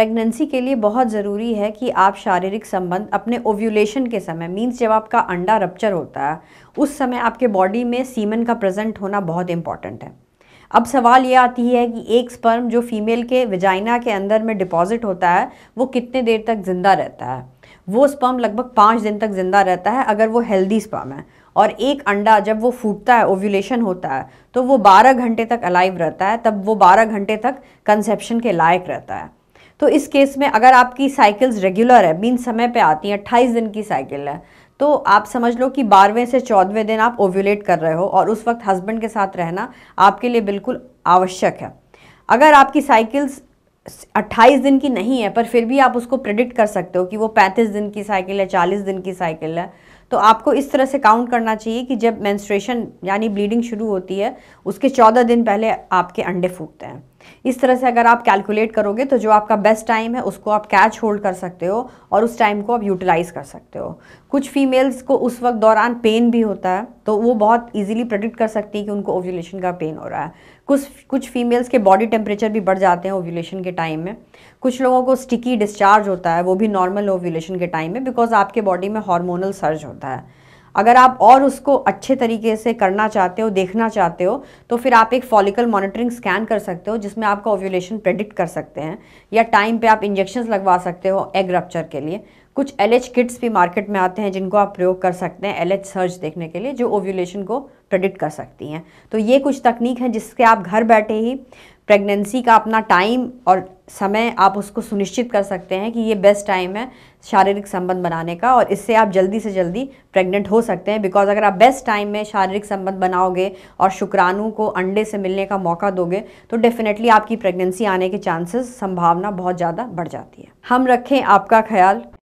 pregnancy के लिए बहुत ज़रूरी है कि आप शारीरिक संबंध अपने ओव्यूलेशन के समय मीन्स जब आपका अंडा रप्चर होता है उस समय आपके बॉडी में सीमन का प्रेजेंट होना बहुत इंपॉर्टेंट है अब सवाल ये आती है कि एक स्पर्म जो फीमेल के विजाइना के अंदर में डिपॉजिट होता है वो कितने देर तक ज़िंदा रहता है वो स्पर्म लगभग पाँच दिन तक ज़िंदा रहता है अगर वो हेल्दी स्पर्म है और एक अंडा जब वो फूटता है ओव्यूलेशन होता है तो वो 12 घंटे तक अलाइव रहता है तब वो 12 घंटे तक कंसेप्शन के लायक रहता है तो इस केस में अगर आपकी साइकिल्स रेगुलर है मीन समय पे आती हैं अट्ठाईस दिन की साइकिल है तो आप समझ लो कि बारहवें से चौदहवें दिन आप ओव्यूलेट कर रहे हो और उस वक्त हस्बैंड के साथ रहना आपके लिए बिल्कुल आवश्यक है अगर आपकी साइकिल्स 28 दिन की नहीं है पर फिर भी आप उसको प्रिडिक्ट कर सकते हो कि वो 35 दिन की साइकिल है 40 दिन की साइकिल है तो आपको इस तरह से काउंट करना चाहिए कि जब मेंस्ट्रुएशन यानी ब्लीडिंग शुरू होती है उसके चौदह दिन पहले आपके अंडे फूटते हैं इस तरह से अगर आप कैलकुलेट करोगे तो जो आपका बेस्ट टाइम है उसको आप कैच होल्ड कर सकते हो और उस टाइम को आप यूटिलाइज़ कर सकते हो कुछ फीमेल्स को उस वक्त दौरान पेन भी होता है तो वो बहुत इजीली प्रेडिक्ट कर सकती है कि उनको ओव्यूलेशन का पेन हो रहा है कुछ कुछ फीमेल्स के बॉडी टेम्परेचर भी बढ़ जाते हैं ओव्यूलेशन के टाइम में कुछ लोगों को स्टिकी डिस्चार्ज होता है वो भी नॉर्मल ओव्यूलेशन के टाइम में बिकॉज आपके बॉडी में हार्मोनल सर्ज हो सकता है अगर आप और उसको अच्छे तरीके से करना चाहते हो देखना चाहते हो तो फिर आप एक फॉलिकल मॉनिटरिंग स्कैन कर सकते हो जिसमें आपका ओव्यूलेशन प्रेडिक्ट कर सकते हैं या टाइम पे आप इंजेक्शन्स लगवा सकते हो एग रप्चर के लिए कुछ एल किट्स भी मार्केट में आते हैं जिनको आप प्रयोग कर सकते हैं एल सर्च देखने के लिए जो ओव्यूलेशन को प्रेडिक्ट कर सकती हैं तो ये कुछ तकनीक हैं जिसके आप घर बैठे ही प्रेगनेंसी का अपना टाइम और समय आप उसको सुनिश्चित कर सकते हैं कि ये बेस्ट टाइम है शारीरिक संबंध बनाने का और इससे आप जल्दी से जल्दी प्रेग्नेंट हो सकते हैं बिकॉज अगर आप बेस्ट टाइम में शारीरिक संबंध बनाओगे और शुक्राणु को अंडे से मिलने का मौका दोगे तो डेफिनेटली आपकी प्रेगनेंसी आने के चांसेस संभावना बहुत ज़्यादा बढ़ जाती है हम रखें आपका ख्याल